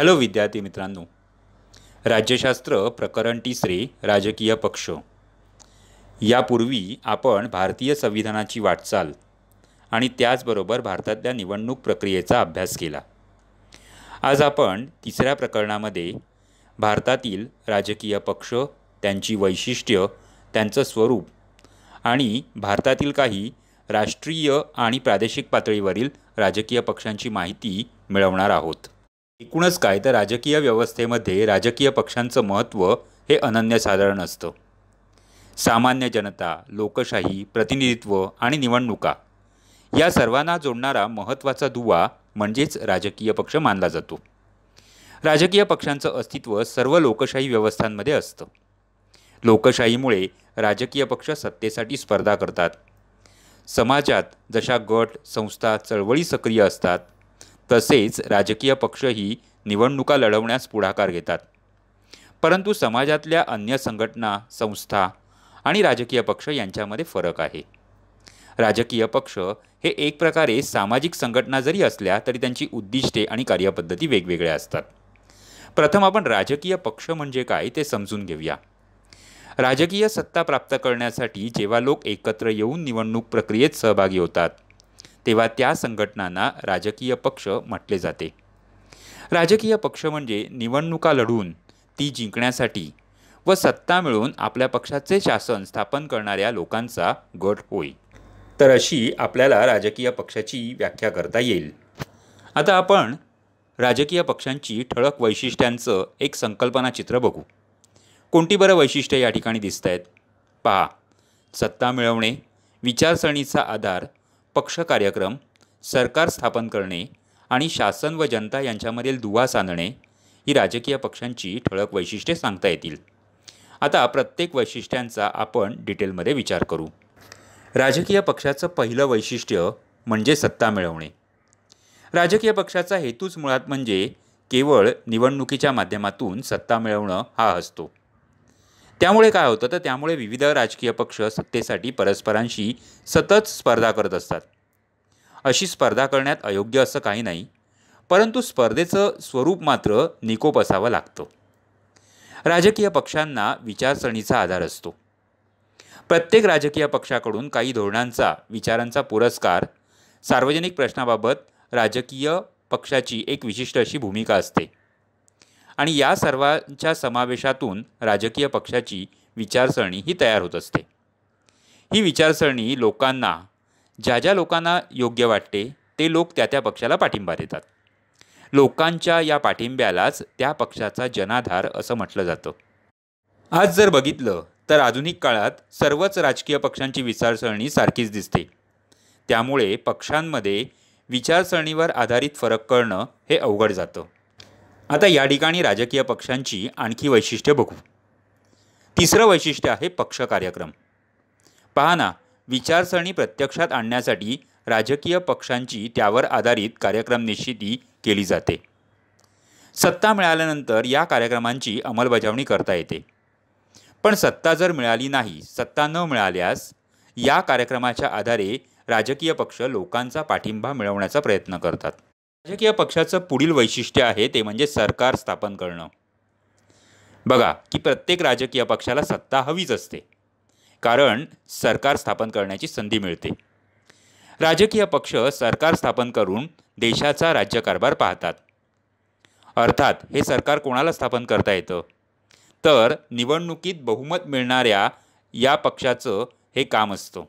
hello विद्यार्थी मित्रांनो राज्यशास्त्र प्रकरण तिसरे राजकीय पक्ष यापूर्वी आपण भारतीय संविधानाची वाटचाल आणि त्याचबरोबर भारतातल्या निवडणूक प्रक्रियेचा अभ्यास केला आज आपण तिसऱ्या प्रकरणामध्ये भारतातील राजकीय पक्ष त्यांची वैशिष्ट्य त्यांचं स्वरूप आणि भारतातील काही राष्ट्रीय आणि प्रादेशिक पातळीवरील राजकीय पक्षांची माहिती मिळवणार आहोत एकूणच काय तर राजकीय व्यवस्थेमध्ये राजकीय पक्षांचं महत्त्व हे अनन्यसाधारण असतं सामान्य जनता लोकशाही प्रतिनिधित्व आणि निवडणुका या सर्वांना जोडणारा महत्त्वाचा दुवा म्हणजेच राजकीय पक्ष मानला जातो राजकीय पक्षांचं अस्तित्व सर्व लोकशाही व्यवस्थांमध्ये असतं लोकशाहीमुळे राजकीय पक्ष सत्तेसाठी स्पर्धा करतात समाजात जशा गट संस्था चळवळी सक्रिय असतात तसेच राजकीय पक्षही निवडणुका लढवण्यास पुढाकार घेतात परंतु समाजातल्या अन्य संघटना संस्था आणि राजकीय पक्ष यांच्यामध्ये फरक आहे राजकीय पक्ष हे एक प्रकारे सामाजिक संघटना जरी असल्या तरी त्यांची उद्दिष्टे आणि कार्यपद्धती वेगवेगळ्या असतात प्रथम आपण राजकीय पक्ष म्हणजे काय ते समजून घेऊया राजकीय सत्ता प्राप्त करण्यासाठी जेव्हा लोक एकत्र येऊन निवडणूक प्रक्रियेत सहभागी होतात तेव्हा त्या संघटनांना राजकीय पक्ष म्हटले जाते राजकीय पक्ष म्हणजे निवडणुका लढून ती जिंकण्यासाठी व सत्ता मिळवून आपल्या पक्षाचे शासन स्थापन करणाऱ्या लोकांचा गट होय तर अशी आपल्याला राजकीय पक्षाची व्याख्या करता येईल आता आपण राजकीय पक्षांची ठळक वैशिष्ट्यांचं एक संकल्पना चित्र बघू कोणती बरं वैशिष्ट्य या ठिकाणी दिसत आहेत पहा सत्ता मिळवणे विचारसरणीचा आधार पक्ष कार्यक्रम सरकार स्थापन करणे आणि शासन व जनता यांच्यामधील दुवा सांधणे ही राजकीय पक्षांची ठळक वैशिष्ट्ये सांगता येतील आता प्रत्येक वैशिष्ट्यांचा आपण डिटेलमध्ये विचार करू राजकीय पक्षाचं पहिलं वैशिष्ट्य म्हणजे सत्ता मिळवणे राजकीय पक्षाचा हेतूच मुळात म्हणजे केवळ निवडणुकीच्या माध्यमातून सत्ता मिळवणं हा असतो त्यामुळे काय होतं तर त्यामुळे विविध राजकीय पक्ष सत्तेसाठी परस्परांशी सतत स्पर्धा करत असतात अशी स्पर्धा करण्यात अयोग्य असं काही नाही परंतु स्पर्धेचं स्वरूप मात्र निकोप असावं लागतं राजकीय पक्षांना विचारसरणीचा आधार असतो प्रत्येक राजकीय पक्षाकडून काही धोरणांचा विचारांचा पुरस्कार सार्वजनिक प्रश्नाबाबत राजकीय पक्षाची एक विशिष्ट अशी भूमिका असते आणि या सर्वांच्या समावेशातून राजकीय पक्षाची विचारसरणी ही तयार होत असते ही विचारसरणी लोकांना ज्या ज्या लोकांना योग्य वाटते ते लोक त्या त्या पक्षाला पाठिंबा देतात लोकांच्या या पाठिंब्यालाच त्या पक्षाचा जनाधार असं म्हटलं जातं आज जर बघितलं तर आधुनिक काळात सर्वच राजकीय पक्षांची विचारसरणी सारखीच दिसते त्यामुळे पक्षांमध्ये विचारसरणीवर आधारित फरक करणं हे अवघड जातं आता या ठिकाणी राजकीय पक्षांची आणखी वैशिष्ट्य बघू तिसरं वैशिष्ट्य आहे पक्ष कार्यक्रम पहा ना विचारसरणी प्रत्यक्षात आणण्यासाठी राजकीय पक्षांची त्यावर आधारित कार्यक्रम निश्चिती केली जाते सत्ता मिळाल्यानंतर या कार्यक्रमांची अंमलबजावणी करता येते पण सत्ता जर मिळाली नाही सत्ता न मिळाल्यास या कार्यक्रमाच्या आधारे राजकीय पक्ष लोकांचा पाठिंबा मिळवण्याचा प्रयत्न करतात राजकीय पक्षाचं पुढील वैशिष्ट्य आहे ते म्हणजे सरकार स्थापन करणं बघा की प्रत्येक राजकीय पक्षाला सत्ता हवीच असते कारण सरकार स्थापन करण्याची संधी मिळते राजकीय पक्ष सरकार स्थापन करून देशाचा राज्यकारभार पाहतात अर्थात हे सरकार कोणाला स्थापन करता येतं तर निवडणुकीत बहुमत मिळणाऱ्या या पक्षाचं हे काम असतं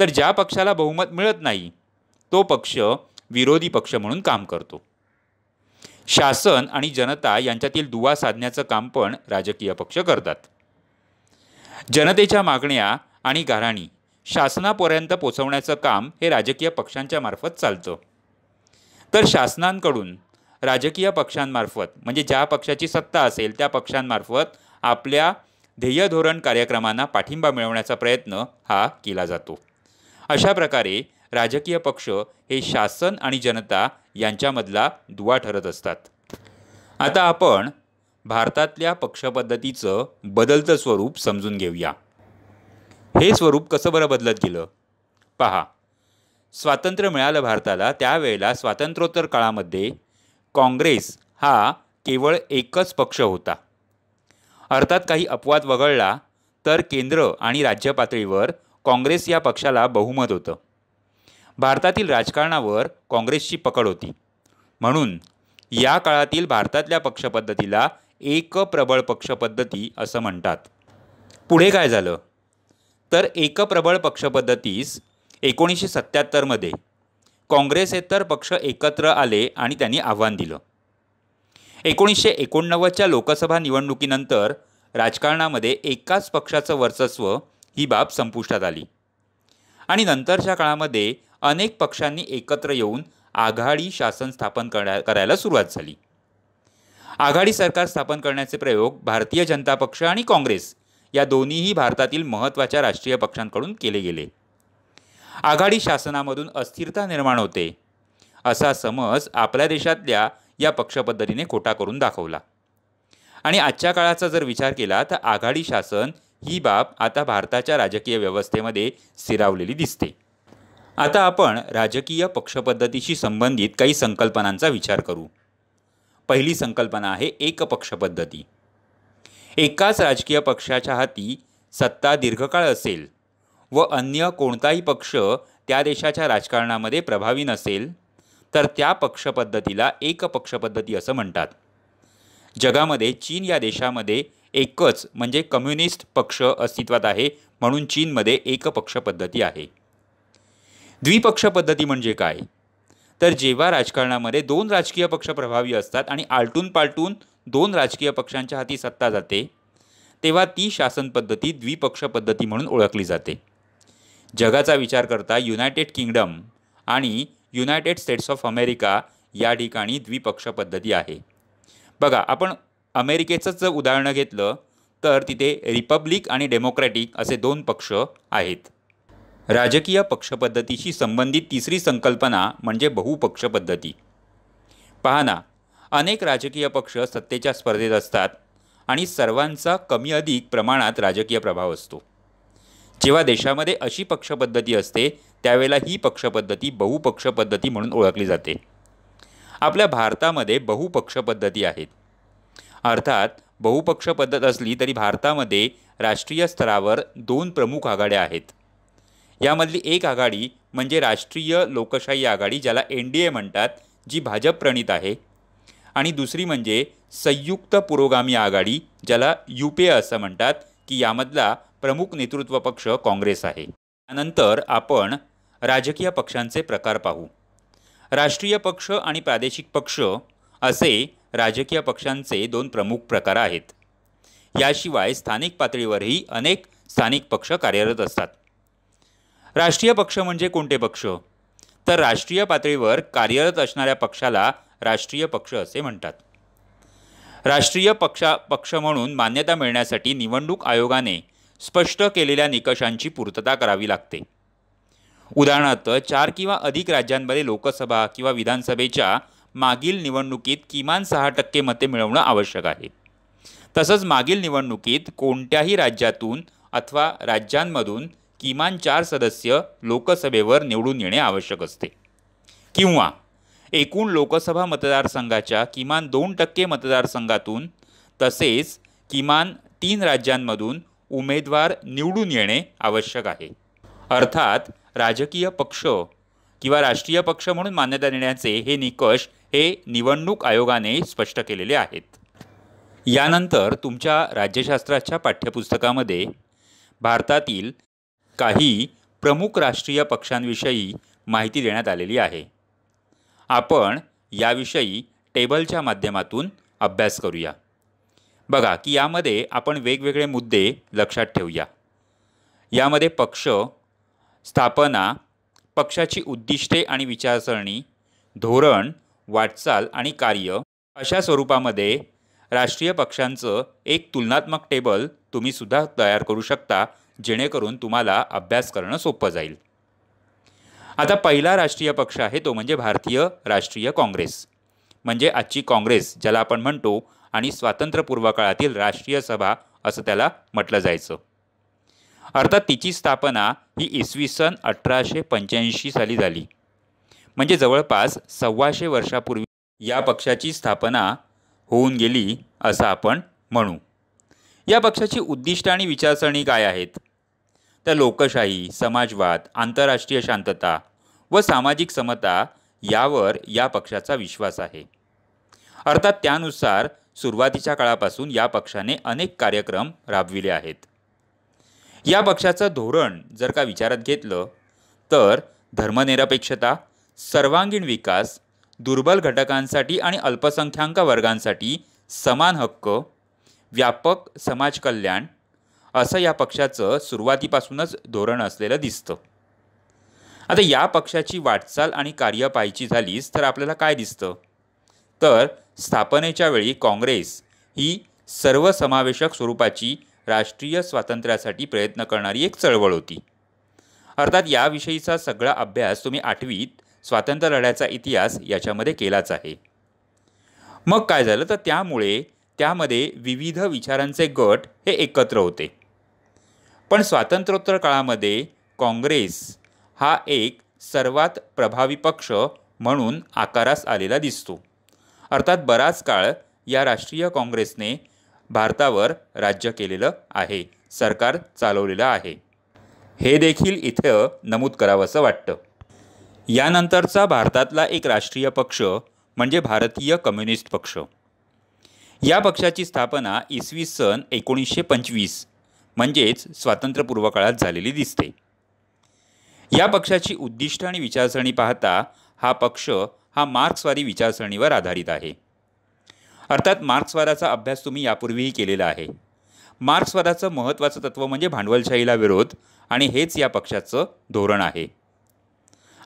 तर ज्या पक्षाला बहुमत मिळत नाही तो पक्ष विरोधी पक्ष म्हणून काम करतो शासन आणि जनता यांच्यातील दुवा साधण्याचं काम पण राजकीय पक्ष करतात जनतेच्या मागण्या आणि घराणी शासनापर्यंत पोचवण्याचं काम हे राजकीय पक्षांच्या मार्फत चालतं तर शासनांकडून राजकीय पक्षांमार्फत म्हणजे ज्या पक्षाची सत्ता असेल त्या पक्षांमार्फत आपल्या ध्येय धोरण कार्यक्रमांना पाठिंबा मिळवण्याचा प्रयत्न हा केला जातो अशा प्रकारे राजकीय पक्ष हे शासन आणि जनता यांच्यामधला दुवा ठरत असतात आता आपण भारतातल्या पक्षपद्धतीचं बदलतं स्वरूप समजून घेऊया हे स्वरूप कसं बरं बदलत गेलं पहा स्वातंत्र्य मिळालं भारताला त्यावेळेला स्वातंत्र्योत्तर काळामध्ये काँग्रेस हा केवळ एकच पक्ष होता अर्थात काही अपवाद वगळला तर केंद्र आणि राज्य पातळीवर काँग्रेस या पक्षाला बहुमत होतं भारतातील राजकारणावर काँग्रेसची पकड होती म्हणून या काळातील भारतातल्या पक्षपद्धतीला एक प्रबळ पक्षपद्धती असं म्हणतात पुढे काय झालं तर एक प्रबळ पक्षपद्धतीस एकोणीसशे सत्त्याहत्तरमध्ये काँग्रेसेतर पक्ष एकत्र आले आणि त्यांनी आव्हान दिलं एकोणीसशे एकोणनव्वदच्या लोकसभा निवडणुकीनंतर राजकारणामध्ये एकाच पक्षाचं वर्चस्व ही बाब संपुष्टात आली आणि नंतरच्या काळामध्ये अनेक पक्षांनी एकत्र येऊन आघाडी शासन स्थापन करण्या करायला सुरुवात झाली आघाडी सरकार स्थापन करण्याचे प्रयोग भारतीय जनता पक्ष आणि काँग्रेस या दोन्हीही भारतातील महत्त्वाच्या राष्ट्रीय पक्षांकडून केले गेले आघाडी शासनामधून अस्थिरता निर्माण होते असा समज आपल्या देशातल्या या पक्षपद्धतीने खोटा करून दाखवला आणि आजच्या काळाचा जर विचार केला तर आघाडी शासन ही बाब आता भारताच्या राजकीय व्यवस्थेमध्ये स्थिरावलेली दिसते आता आपण राजकीय पक्षपद्धतीशी संबंधित काही संकल्पनांचा विचार करू पहिली संकल्पना आहे एकपक्ष पद्धती एकाच राजकीय पक्षाच्या हाती सत्ता दीर्घकाळ असेल व अन्य कोणताही पक्ष त्या देशाच्या राजकारणामध्ये प्रभावी नसेल तर त्या पक्षपद्धतीला पक्षपद्धती असं म्हणतात जगामध्ये चीन या देशामध्ये एकच म्हणजे कम्युनिस्ट पक्ष अस्तित्वात आहे म्हणून चीनमध्ये एकपक्ष पद्धती आहे द्विपक्ष पद्धती म्हणजे काय तर जेव्हा राजकारणामध्ये दोन राजकीय पक्ष प्रभावी असतात आणि आलटून पालटून दोन राजकीय पक्षांच्या हाती सत्ता जाते तेव्हा ती शासन पद्धती द्विपक्ष पद्धती म्हणून ओळखली जाते जगाचा विचार करता युनायटेड किंगडम आणि युनायटेड स्टेट्स ऑफ अमेरिका या ठिकाणी द्विपक्ष पद्धती आहे बघा आपण अमेरिकेचंच जर उदाहरणं घेतलं तर तिथे रिपब्लिक आणि डेमोक्रॅटिक असे दोन पक्ष आहेत राजकीय पक्षपद्धतीशी संबंधित तिसरी संकल्पना म्हणजे बहुपक्ष पद्धती पहा ना अनेक राजकीय पक्ष सत्तेच्या स्पर्धेत असतात आणि सर्वांचा कमी अधिक प्रमाणात राजकीय प्रभाव असतो जेव्हा देशामध्ये अशी पक्षपद्धती असते त्यावेळेला ही पक्षपद्धती बहुपक्ष पद्धती म्हणून ओळखली जाते आपल्या भारतामध्ये बहुपक्ष पद्धती आहेत अर्थात बहुपक्ष पद्धत असली तरी भारतामध्ये राष्ट्रीय स्तरावर दोन प्रमुख आघाड्या आहेत यामधली एक आघाडी म्हणजे राष्ट्रीय लोकशाही आघाडी ज्याला एन डी ए म्हणतात जी भाजप प्रणित आहे आणि दुसरी म्हणजे संयुक्त पुरोगामी आघाडी ज्याला यू पी ए असं म्हणतात की यामधला प्रमुख नेतृत्व पक्ष काँग्रेस आहे त्यानंतर आपण राजकीय पक्षांचे प्रकार पाहू राष्ट्रीय पक्ष आणि प्रादेशिक पक्ष असे राजकीय पक्षांचे दोन प्रमुख प्रकार आहेत याशिवाय स्थानिक पातळीवरही अनेक स्थानिक पक्ष कार्यरत असतात राष्ट्रीय पक्ष म्हणजे कोणते पक्ष तर राष्ट्रीय पातळीवर कार्यरत असणाऱ्या पक्षाला राष्ट्रीय पक्ष असे म्हणतात राष्ट्रीय पक्षा पक्ष म्हणून मान्यता मिळण्यासाठी निवडणूक आयोगाने स्पष्ट केलेल्या निकषांची पूर्तता करावी लागते उदाहरणार्थ चार किंवा अधिक राज्यांमध्ये लोकसभा किंवा विधानसभेच्या मागील निवडणुकीत किमान सहा टक्के मते मिळवणं आवश्यक आहे तसंच मागील निवडणुकीत कोणत्याही राज्यातून अथवा राज्यांमधून किमान चार सदस्य लोकसभेवर निवडून येणे आवश्यक असते किंवा एकूण लोकसभा मतदारसंघाच्या किमान दोन टक्के मतदारसंघातून तसेच किमान तीन राज्यांमधून उमेदवार निवडून येणे आवश्यक आहे अर्थात राजकीय पक्ष किंवा राष्ट्रीय पक्ष म्हणून मान्यता देण्याचे हे निकष हे निवडणूक आयोगाने स्पष्ट केलेले आहेत यानंतर तुमच्या राज्यशास्त्राच्या पाठ्यपुस्तकामध्ये भारतातील काही प्रमुख राष्ट्रीय पक्षांविषयी माहिती देण्यात आलेली आहे आपण याविषयी टेबलच्या माध्यमातून अभ्यास करूया बघा की यामध्ये आपण वेगवेगळे मुद्दे लक्षात ठेवूया यामध्ये पक्ष स्थापना पक्षाची उद्दिष्टे आणि विचारसरणी धोरण वाटचाल आणि कार्य अशा स्वरूपामध्ये राष्ट्रीय पक्षांचं एक तुलनात्मक टेबल तुम्हीसुद्धा तयार करू शकता जेणेकरून तुम्हाला अभ्यास करणं सोपं जाईल आता पहिला राष्ट्रीय पक्ष आहे तो म्हणजे भारतीय राष्ट्रीय काँग्रेस म्हणजे आजची काँग्रेस ज्याला आपण म्हणतो आणि स्वातंत्र्यपूर्व काळातील राष्ट्रीय सभा असं त्याला म्हटलं जायचं अर्थात तिची स्थापना ही इसवी सन अठराशे पंच्याऐंशी साली झाली म्हणजे जवळपास सव्वाशे वर्षापूर्वी या पक्षाची स्थापना होऊन गेली असं आपण म्हणू या पक्षाची उद्दिष्ट आणि विचारसरणी काय आहेत तर लोकशाही समाजवाद आंतरराष्ट्रीय शांतता व सामाजिक समता यावर या पक्षाचा विश्वास आहे अर्थात त्यानुसार सुरुवातीच्या काळापासून या पक्षाने अनेक कार्यक्रम राबविले आहेत या पक्षाचं धोरण जर का विचारात घेतलं तर धर्मनिरपेक्षता सर्वांगीण विकास दुर्बल घटकांसाठी आणि अल्पसंख्याक वर्गांसाठी समान हक्क व्यापक समाजकल्याण असं या पक्षाचं सुरुवातीपासूनच धोरण असलेलं दिसतं आता या पक्षाची वाटचाल आणि कार्य पाहायची झालीच तर आपल्याला काय दिसतं तर स्थापनेच्या वेळी काँग्रेस ही सर्वसमावेशक स्वरूपाची राष्ट्रीय स्वातंत्र्यासाठी प्रयत्न करणारी एक चळवळ होती अर्थात याविषयीचा सगळा अभ्यास तुम्ही आठवीत स्वातंत्र्य लढ्याचा इतिहास याच्यामध्ये केलाच आहे मग काय झालं तर त्यामुळे त्यामध्ये विविध विचारांचे गट हे एकत्र होते पण स्वातंत्र्योत्तर काळामध्ये काँग्रेस हा एक सर्वात प्रभावी पक्ष म्हणून आकारास आलेला दिसतो अर्थात बराच काळ या राष्ट्रीय काँग्रेसने भारतावर राज्य केलेलं आहे सरकार चालवलेलं आहे हे देखील इथं नमूद करावंसं वाटतं यानंतरचा भारतातला एक राष्ट्रीय पक्ष म्हणजे भारतीय कम्युनिस्ट पक्ष या पक्षाची स्थापना इसवी सन एकोणीसशे पंचवीस म्हणजेच स्वातंत्र्यपूर्व काळात झालेली दिसते या पक्षाची उद्दिष्ट आणि विचारसरणी पाहता हा पक्ष हा मार्क्सवादी विचारसरणीवर आधारित आहे अर्थात मार्क्सवादाचा अभ्यास तुम्ही यापूर्वीही केलेला आहे मार्क्सवादाचं महत्त्वाचं तत्त्व म्हणजे भांडवलशाहीला विरोध आणि हेच या पक्षाचं धोरण आहे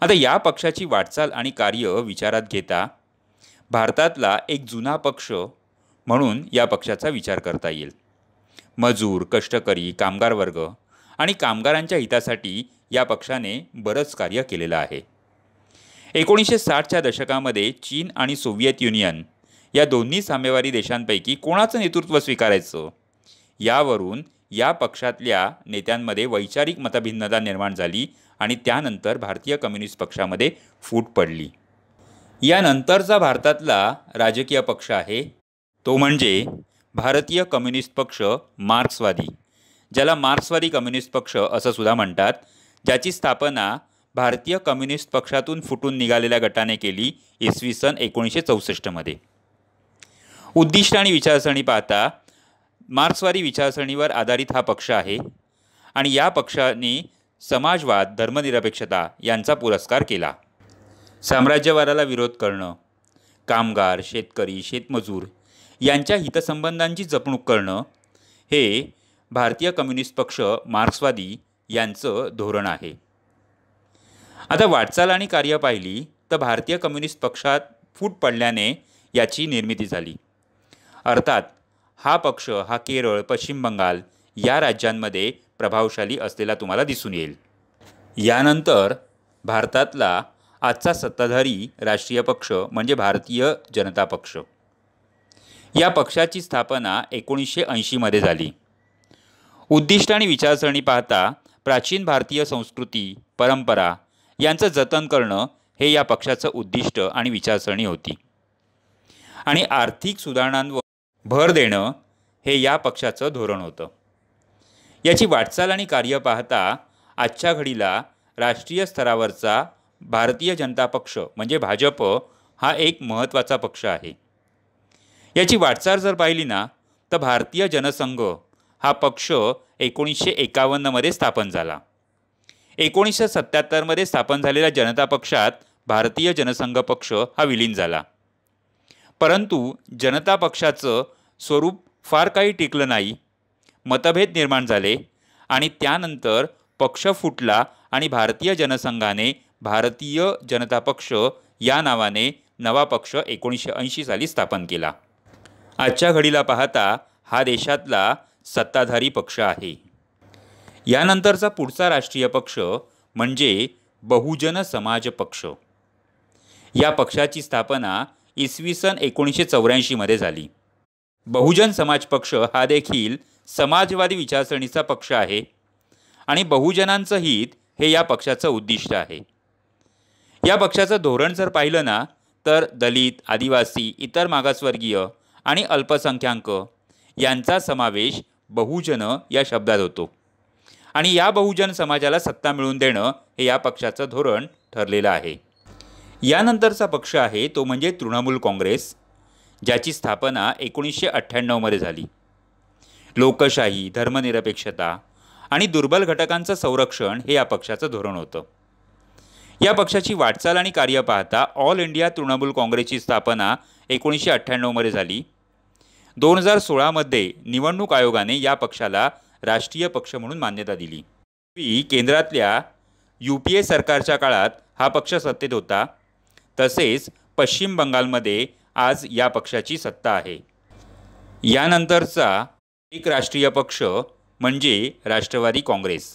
आता या पक्षाची वाटचाल आणि कार्य विचारात घेता भारतातला एक जुना पक्ष म्हणून या पक्षाचा विचार करता येईल मजूर कष्टकरी कामगार वर्ग आणि कामगारांच्या हितासाठी या पक्षाने बरंच कार्य केलेलं आहे एकोणीसशे साठच्या दशकामध्ये चीन आणि सोव्हिएत युनियन या दोन्ही साम्यवादी देशांपैकी कोणाचं नेतृत्व स्वीकारायचं यावरून या पक्षातल्या नेत्यांमध्ये वैचारिक मतभिन्नता निर्माण झाली आणि त्यानंतर भारतीय कम्युनिस्ट पक्षामध्ये फूट पडली यानंतरचा भारतातला राजकीय पक्ष आहे तो म्हणजे भारतीय कम्युनिस्ट पक्ष मार्क्सवादी ज्याला मार्क्सवादी कम्युनिस्ट पक्ष असं सुद्धा म्हणतात ज्याची स्थापना भारतीय कम्युनिस्ट पक्षातून फुटून निघालेल्या गटाने केली इसवी सन एकोणीसशे चौसष्टमध्ये उद्दिष्ट आणि विचारसरणी पाहता मार्क्सवादी विचारसरणीवर आधारित हा पक्ष आहे आणि या पक्षाने समाजवाद धर्मनिरपेक्षता यांचा पुरस्कार केला साम्राज्यवादाला विरोध करणं कामगार शेतकरी शेतमजूर यांच्या हितसंबंधांची जपणूक करणं हे भारतीय कम्युनिस्ट पक्ष मार्क्सवादी यांचं धोरण आहे आता वाटचाल आणि कार्य पाहिली तर भारतीय कम्युनिस्ट पक्षात फूट पडल्याने याची निर्मिती झाली अर्थात हा पक्ष हा केरळ पश्चिम बंगाल या राज्यांमध्ये प्रभावशाली असलेला तुम्हाला दिसून येईल यानंतर भारतातला आजचा सत्ताधारी राष्ट्रीय पक्ष म्हणजे भारतीय जनता पक्ष या पक्षाची स्थापना एकोणीसशे ऐंशीमध्ये झाली उद्दिष्ट आणि विचारसरणी पाहता प्राचीन भारतीय संस्कृती परंपरा यांचं जतन करणं हे या पक्षाचं उद्दिष्ट आणि विचारसरणी होती आणि आर्थिक सुधारणांवर भर देणं हे या पक्षाचं धोरण होतं याची वाटचाल आणि कार्य पाहता आजच्या घडीला राष्ट्रीय स्तरावरचा भारतीय जनता पक्ष म्हणजे भाजप हा एक महत्त्वाचा पक्ष आहे याची वाटचाल जर पाहिली ना तर भारतीय जनसंघ हा पक्ष एकोणीसशे एकावन्नमध्ये स्थापन झाला एकोणीसशे सत्त्याहत्तरमध्ये स्थापन झालेल्या जनता पक्षात भारतीय जनसंघ पक्ष हा विलीन झाला परंतु जनता पक्षाचं स्वरूप फार काही टिकलं नाही मतभेद निर्माण झाले आणि त्यानंतर पक्ष फुटला आणि भारतीय जनसंघाने भारतीय जनता पक्ष या नावाने नवा पक्ष एकोणीसशे ऐंशी साली स्थापन केला आजच्या घडीला पाहता हा देशातला सत्ताधारी पक्ष आहे यानंतरचा पुढचा राष्ट्रीय पक्ष म्हणजे बहुजन समाज पक्ष या पक्षाची स्थापना इसवी सन एकोणीसशे चौऱ्याऐंशीमध्ये झाली बहुजन समाज पक्ष हा देखील समाजवादी विचारसरणीचा पक्ष आहे आणि बहुजनांचं हित हे या पक्षाचं उद्दिष्ट आहे या पक्षाचं धोरण जर पाहिलं ना तर दलित आदिवासी इतर मागासवर्गीय आणि अल्पसंख्याक यांचा समावेश बहुजन या शब्दात होतो आणि या बहुजन समाजाला सत्ता मिळवून देणं हे या पक्षाचं धोरण ठरलेलं आहे यानंतरचा पक्ष आहे तो म्हणजे तृणमूल काँग्रेस ज्याची स्थापना एकोणीसशे अठ्ठ्याण्णवमध्ये झाली लोकशाही धर्मनिरपेक्षता आणि दुर्बल घटकांचं संरक्षण हे या पक्षाचं धोरण होतं या पक्षाची वाटचाल आणि कार्य पाहता ऑल इंडिया तृणमूल काँग्रेसची स्थापना एकोणीसशे अठ्ठ्याण्णवमध्ये झाली दोन हजार सोळामध्ये निवडणूक आयोगाने या पक्षाला राष्ट्रीय पक्ष म्हणून मान्यता दिली पूर्वी केंद्रातल्या यू पी ए सरकारच्या काळात हा पक्ष सत्तेत होता तसेच पश्चिम बंगालमध्ये आज या पक्षाची सत्ता आहे यानंतरचा एक राष्ट्रीय पक्ष म्हणजे राष्ट्रवादी काँग्रेस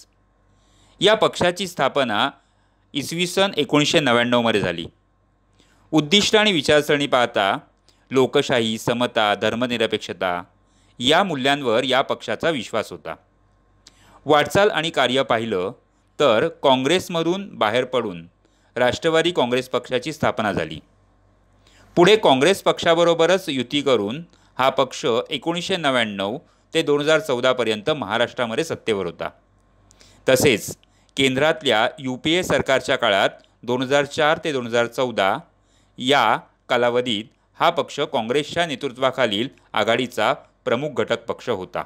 या पक्षाची स्थापना इसवी सन एकोणीसशे नव्याण्णवमध्ये झाली उद्दिष्ट आणि विचारसरणी पाहता लोकशाही समता धर्मनिरपेक्षता या मूल्यांवर या पक्षाचा विश्वास होता वाटचाल आणि कार्य पाहिलं तर काँग्रेसमधून बाहेर पडून राष्ट्रवादी काँग्रेस पक्षाची स्थापना झाली पुढे काँग्रेस पक्षाबरोबरच युती करून हा पक्ष एकोणीसशे नव्याण्णव ते दोन हजार चौदापर्यंत महाराष्ट्रामध्ये सत्तेवर होता तसेच केंद्रातल्या यू पी ए सरकारच्या काळात दोन हजार चार ते दोन हजार चौदा या कालावधीत हा पक्ष काँग्रेसच्या नेतृत्वाखालील आघाडीचा प्रमुख घटक पक्ष होता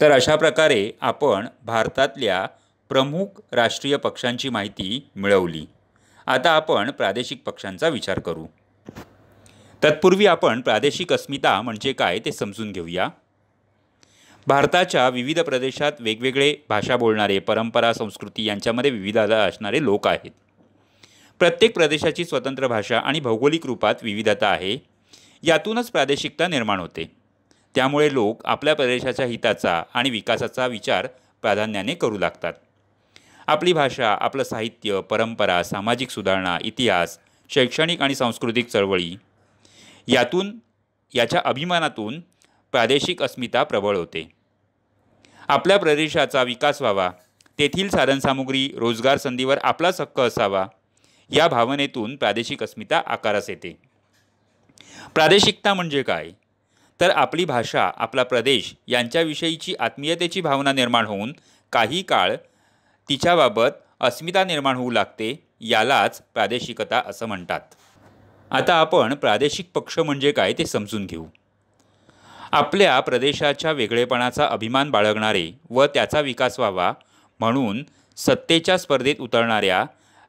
तर अशा प्रकारे आपण भारतातल्या प्रमुख राष्ट्रीय पक्षांची माहिती मिळवली आता आपण प्रादेशिक पक्षांचा विचार करू तत्पूर्वी आपण प्रादेशिक अस्मिता म्हणजे काय ते समजून घेऊया भारताच्या विविध प्रदेशात वेगवेगळे भाषा बोलणारे परंपरा संस्कृती यांच्यामध्ये विविधता असणारे लोक आहेत प्रत्येक प्रदेशाची स्वतंत्र भाषा आणि भौगोलिक रूपात विविधता आहे यातूनच प्रादेशिकता निर्माण होते त्यामुळे लोक आपल्या प्रदेशाच्या हिताचा आणि विकासाचा विचार प्राधान्याने करू लागतात आपली भाषा आपलं साहित्य परंपरा सामाजिक सुधारणा इतिहास शैक्षणिक आणि सांस्कृतिक चळवळी यातून याच्या अभिमानातून प्रादेशिक अस्मिता प्रबळ होते आपल्या प्रदेशाचा विकास व्हावा तेथील साधनसामुग्री रोजगार संधीवर आपलाच हक्क असावा या भावनेतून प्रादेशिक अस्मिता आकारास येते प्रादेशिकता म्हणजे काय तर आपली भाषा आपला प्रदेश यांच्याविषयीची आत्मीयतेची भावना निर्माण होऊन काही काळ तिच्याबाबत अस्मिता निर्माण होऊ लागते यालाच प्रादेशिकता असं म्हणतात आता आपण प्रादेशिक पक्ष म्हणजे काय ते समजून घेऊ आपल्या प्रदेशाच्या वेगळेपणाचा अभिमान बाळगणारे व त्याचा विकास व्हावा म्हणून सत्तेच्या स्पर्धेत उतरणाऱ्या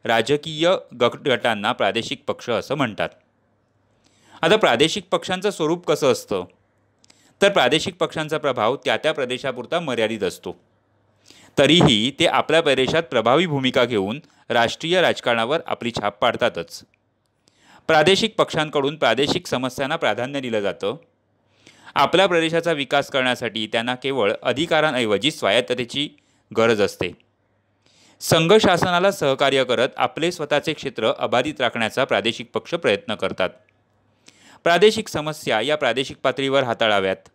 राजकीय गट गटांना प्रादेशिक पक्ष असं म्हणतात आता प्रादेशिक पक्षांचं स्वरूप कसं असतं तर प्रादेशिक पक्षांचा प्रभाव त्या त्या प्रदेशापुरता मर्यादित असतो तरीही ते आपल्या प्रदेशात प्रभावी भूमिका घेऊन राष्ट्रीय राजकारणावर आपली छाप पाडतातच प्रादेशिक पक्षांकडून प्रादेशिक समस्यांना प्राधान्य दिलं जातं आपल्या प्रदेशाचा विकास करण्यासाठी त्यांना केवळ अधिकारांऐवजी स्वायत्ततेची गरज असते संघ शासनाला सहकार्य करत आपले स्वतःचे क्षेत्र अबाधित राखण्याचा प्रादेशिक पक्ष प्रयत्न करतात प्रादेशिक समस्या या प्रादेशिक पातळीवर हाताळाव्यात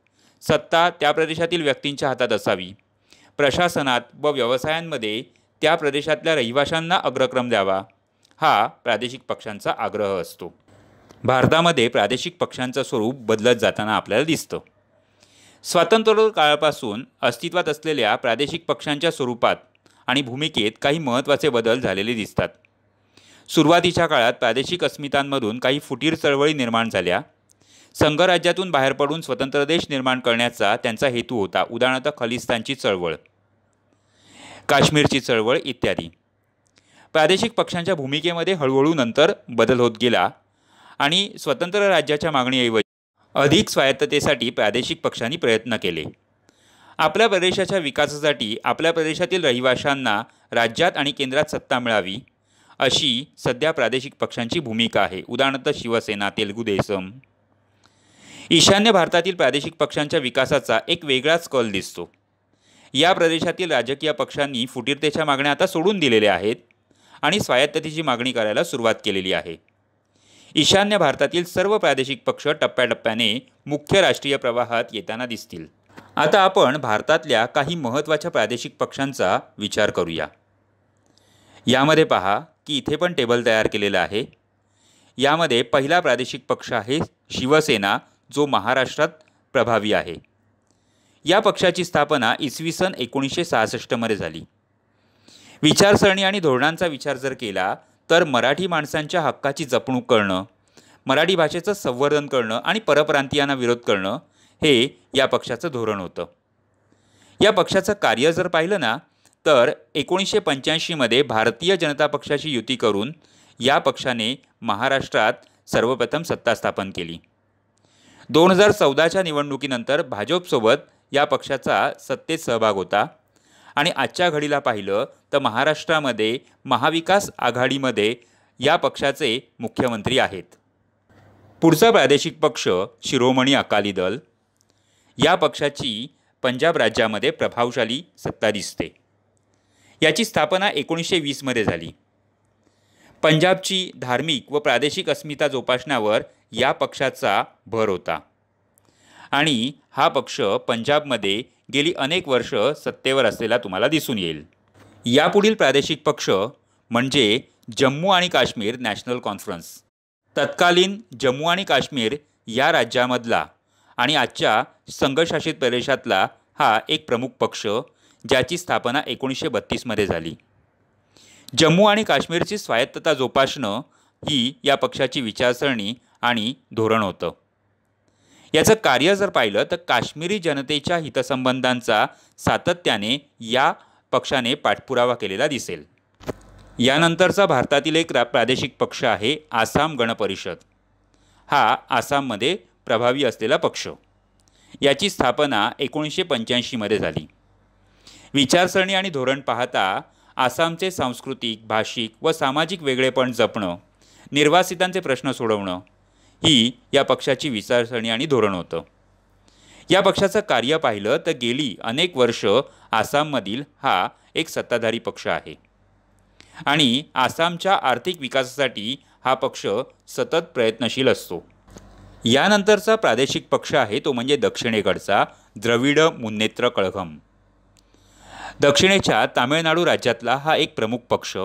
सत्ता त्या प्रदेशातील व्यक्तींच्या हातात असावी प्रशासनात व व्यवसायांमध्ये त्या प्रदेशातल्या रहिवाशांना अग्रक्रम द्यावा हा प्रादेशिक पक्षांचा आग्रह असतो भारतामध्ये प्रादेशिक पक्षांचं स्वरूप बदलत जाताना आपल्याला दिसतं स्वातंत्र्य काळापासून अस्तित्वात असलेल्या प्रादेशिक पक्षांच्या स्वरूपात आणि भूमिकेत काही महत्त्वाचे बदल झालेले दिसतात सुरुवातीच्या काळात प्रादेशिक अस्मितांमधून काही फुटीर चळवळी निर्माण झाल्या संघराज्यातून बाहेर पडून स्वतंत्र देश निर्माण करण्याचा त्यांचा हेतू होता उदाहरणार्थ खलिस्तानची चळवळ काश्मीरची चळवळ इत्यादी प्रादेशिक पक्षांच्या भूमिकेमध्ये हळूहळू नंतर बदल होत गेला आणि स्वतंत्र राज्याच्या मागणीऐवजी अधिक स्वायत्ततेसाठी प्रादेशिक पक्षांनी प्रयत्न केले आपल्या प्रदेशाच्या विकासासाठी आपल्या प्रदेशातील रहिवाशांना राज्यात आणि केंद्रात सत्ता मिळावी अशी सध्या प्रादेशिक पक्षांची भूमिका आहे उदाहरणार्थ शिवसेना तेलगू देसम ईशान्य भारतातील प्रादेशिक पक्षांच्या विकासाचा एक वेगळाच कल दिसतो या प्रदेशातील राजकीय पक्षांनी फुटीरतेच्या मागण्या आता सोडून दिलेल्या आहेत आणि स्वायत्ततेची मागणी करायला सुरुवात केलेली आहे ईशान्य भारतातील सर्व प्रादेशिक पक्ष टप्प्याटप्प्याने मुख्य राष्ट्रीय प्रवाहात येताना दिसतील आता आपण भारतातल्या काही महत्त्वाच्या प्रादेशिक पक्षांचा विचार करूया यामध्ये पहा की इथे पण टेबल तयार केलेलं आहे यामध्ये पहिला प्रादेशिक पक्ष आहे शिवसेना जो महाराष्ट्रात प्रभावी आहे या पक्षाची स्थापना इसवी सन एकोणीसशे सहासष्टमध्ये झाली विचारसरणी आणि धोरणांचा विचार जर केला तर मराठी माणसांच्या हक्काची जपणूक करणं मराठी भाषेचं संवर्धन करणं आणि परप्रांतीयांना विरोध करणं हे या पक्षाचं धोरण होतं या पक्षाचं कार्य जर पाहिलं ना तर एकोणीसशे पंच्याऐंशीमध्ये भारतीय जनता पक्षाची युती करून या पक्षाने महाराष्ट्रात सर्वप्रथम सत्ता स्थापन केली दोन हजार चौदाच्या निवडणुकीनंतर भाजपसोबत या पक्षाचा सत्तेत सहभाग होता आणि आजच्या घडीला पाहिलं तर महाराष्ट्रामध्ये महाविकास आघाडीमध्ये या पक्षाचे मुख्यमंत्री आहेत पुढचा प्रादेशिक पक्ष शिरोमणी अकाली दल या पक्षाची पंजाब राज्यामध्ये प्रभावशाली सत्ता दिसते याची स्थापना एकोणीसशे वीसमध्ये झाली पंजाबची धार्मिक व प्रादेशिक अस्मिता जोपासण्यावर या पक्षाचा भर होता आणि हा पक्ष पंजाबमध्ये गेली अनेक वर्ष सत्तेवर असलेला तुम्हाला दिसून येईल यापुढील प्रादेशिक पक्ष म्हणजे जम्मू आणि काश्मीर नॅशनल कॉन्फरन्स तत्कालीन जम्मू आणि काश्मीर या राज्यामधला आणि आजच्या संघशासित प्रदेशातला हा एक प्रमुख पक्ष ज्याची स्थापना एकोणीसशे बत्तीसमध्ये झाली जम्मू आणि काश्मीरची स्वायत्तता जोपासणं ही या पक्षाची विचारसरणी आणि धोरण होतं याचं कार्य जर पाहिलं तर काश्मीरी जनतेच्या हितसंबंधांचा सातत्याने या पक्षाने पाठपुरावा केलेला दिसेल यानंतरचा भारतातील एक प्रादेशिक पक्ष आहे आसाम गणपरिषद हा आसाममध्ये प्रभावी असलेला पक्ष याची स्थापना एकोणीसशे पंच्याऐंशीमध्ये झाली विचारसरणी आणि धोरण पाहता आसामचे सांस्कृतिक भाषिक व सामाजिक वेगळेपण जपणं निर्वासितांचे प्रश्न सोडवणं ही या पक्षाची विचारसरणी आणि धोरण होतं या पक्षाचं कार्य पाहिलं तर गेली अनेक वर्ष आसाममधील हा एक सत्ताधारी पक्ष आहे आणि आसामच्या आर्थिक विकासासाठी हा पक्ष सतत प्रयत्नशील असतो यानंतरचा प्रादेशिक पक्ष आहे तो म्हणजे दक्षिणेकडचा द्रविड मुन्नेत्र कळघम दक्षिणेच्या तामिळनाडू राज्यातला हा एक प्रमुख पक्ष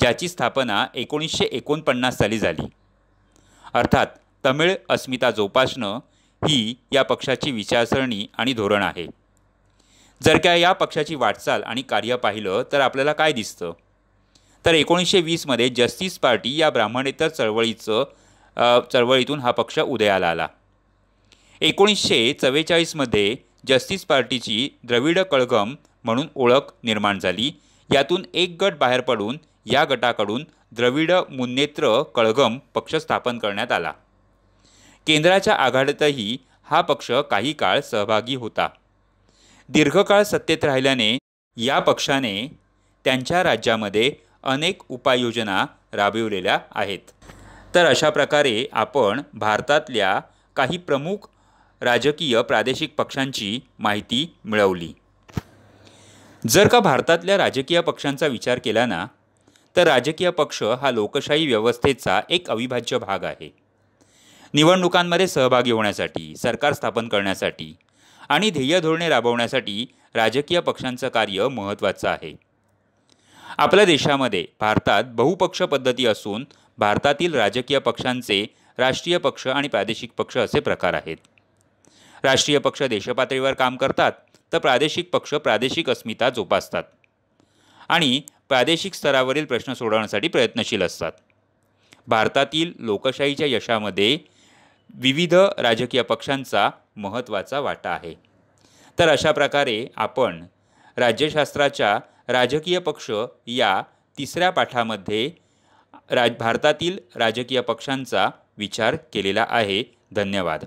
ज्याची स्थापना एकोणीसशे एकोणपन्नास साली झाली अर्थात तमिळ अस्मिता जोपासणं ही या पक्षाची विचारसरणी आणि धोरण आहे जर का या पक्षाची वाटचाल आणि कार्य पाहिलं तर आपल्याला काय दिसतं तर एकोणीसशे वीसमध्ये जस्टिस पार्टी या ब्राह्मणेतर चळवळीचं चळवळीतून हा पक्ष उदयाला आला एकोणीसशे चव्वेचाळीसमध्ये जस्टिस पार्टीची द्रविड कळगम म्हणून ओळख निर्माण झाली यातून एक गट बाहेर पडून या गटाकडून द्रविड मुन्नेत्र कळगम पक्ष स्थापन करण्यात आला केंद्राच्या आघाडीतही हा पक्ष काही काळ सहभागी होता दीर्घकाळ सत्तेत राहिल्याने या पक्षाने त्यांच्या राज्यामध्ये अनेक उपाययोजना राबविलेल्या आहेत तर अशा प्रकारे आपण भारतातल्या काही प्रमुख राजकीय प्रादेशिक पक्षांची माहिती मिळवली जर का भारतातल्या राजकीय पक्षांचा विचार केला ना तर राजकीय पक्ष हा लोकशाही व्यवस्थेचा एक अविभाज्य भाग आहे निवडणुकांमध्ये सहभागी होण्यासाठी सरकार स्थापन करण्यासाठी आणि ध्येय धोरणे राबवण्यासाठी राजकीय पक्षांचं कार्य महत्त्वाचं आहे आपल्या देशामध्ये भारतात बहुपक्ष पद्धती असून भारतातील राजकीय पक्षांचे राष्ट्रीय पक्ष आणि प्रादेशिक पक्ष असे प्रकार आहेत राष्ट्रीय पक्ष देशपातळीवर काम करतात तर प्रादेशिक पक्ष प्रादेशिक अस्मिता जोपासतात आणि प्रादेशिक स्तरावरील प्रश्न सोडवण्यासाठी प्रयत्नशील असतात भारतातील लोकशाहीच्या यशामध्ये विविध राजकीय पक्षांचा महत्त्वाचा वाटा आहे तर अशा प्रकारे आपण राज्यशास्त्राच्या राजकीय पक्ष या तिसऱ्या पाठामध्ये राज भारतातील राजकीय पक्षांचा विचार केलेला आहे धन्यवाद